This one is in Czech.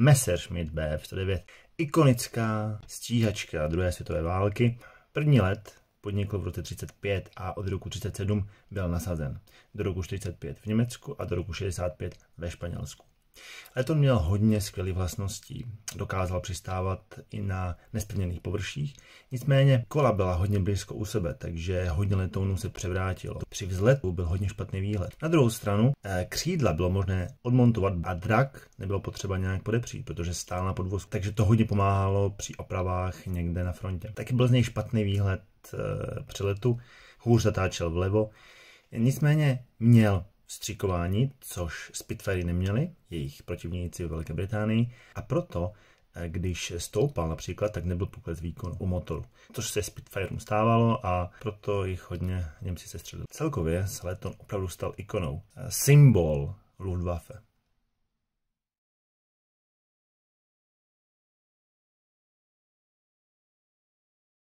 Messerschmitt Bf 109, ikonická stíhačka druhé světové války. První let podnikl v roce 35 a od roku 37 byl nasazen. Do roku 45 v Německu a do roku 65 ve Španělsku. Leton měl hodně skvělých vlastností. Dokázal přistávat i na nesplněných površích, nicméně kola byla hodně blízko u sebe, takže hodně letounů se převrátilo. Při vzletu byl hodně špatný výhled. Na druhou stranu eh, křídla bylo možné odmontovat a drak nebylo potřeba nějak podepřít, protože stál na podvozku, takže to hodně pomáhalo při opravách někde na frontě. Taky byl z něj špatný výhled eh, při letu, hůř zatáčel vlevo, nicméně měl stříkování, což Spitfirey neměli, jejich protivníci v Velké Británii, a proto eh, když stoupal například, tak nebyl pokles výkonu u motoru, což se Spitfireům stávalo a proto jich hodně Němci se střelili. Celkově se Letton opravdu stal ikonou, eh, symbol Luftwaffe.